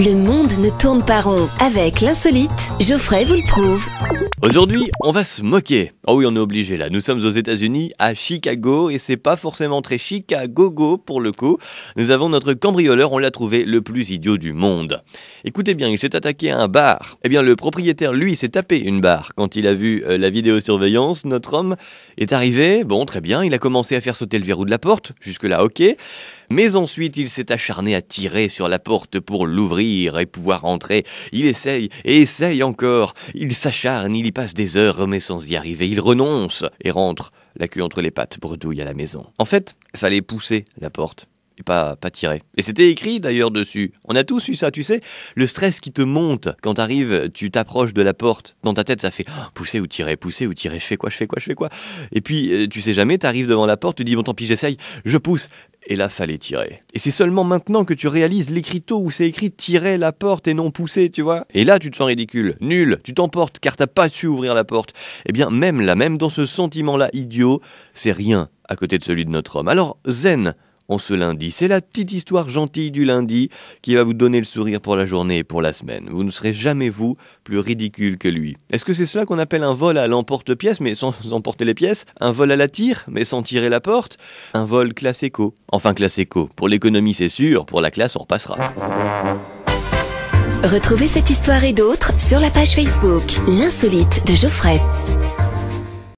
Le monde ne tourne pas rond. Avec l'insolite, Geoffrey vous le prouve. Aujourd'hui, on va se moquer. Oh oui, on est obligé là. Nous sommes aux États-Unis, à Chicago, et c'est pas forcément très Chicago-go pour le coup. Nous avons notre cambrioleur, on l'a trouvé le plus idiot du monde. Écoutez bien, il s'est attaqué à un bar. Eh bien, le propriétaire, lui, s'est tapé une barre. Quand il a vu euh, la vidéosurveillance, notre homme est arrivé. Bon, très bien, il a commencé à faire sauter le verrou de la porte. Jusque-là, ok. Mais ensuite, il s'est acharné à tirer sur la porte pour l'ouvrir et pouvoir entrer. Il essaye et essaye encore. Il s'acharne, il y passe des heures, mais sans y arriver. Il renonce et rentre, la queue entre les pattes, bredouille à la maison. En fait, fallait pousser la porte et pas, pas tirer. Et c'était écrit d'ailleurs dessus. On a tous eu ça, tu sais. Le stress qui te monte quand t'arrives, tu t'approches de la porte. Dans ta tête, ça fait oh, pousser ou tirer, pousser ou tirer. Je fais quoi, je fais quoi, je fais quoi. Et puis, euh, tu sais jamais, t'arrives devant la porte, tu dis bon, tant pis, j'essaye, je pousse et là fallait tirer. Et c'est seulement maintenant que tu réalises l'écriteau où c'est écrit tirer la porte et non pousser, tu vois. Et là tu te sens ridicule, nul, tu t'emportes car t'as pas su ouvrir la porte. Eh bien même là, même dans ce sentiment-là idiot, c'est rien à côté de celui de notre homme. Alors zen, on ce lundi. C'est la petite histoire gentille du lundi qui va vous donner le sourire pour la journée et pour la semaine. Vous ne serez jamais vous plus ridicule que lui. Est-ce que c'est cela qu'on appelle un vol à l'emporte-pièce mais sans emporter les pièces Un vol à la tire mais sans tirer la porte Un vol classe éco Enfin classe éco. Pour l'économie c'est sûr, pour la classe on repassera. Retrouvez cette histoire et d'autres sur la page Facebook L'insolite de Geoffrey.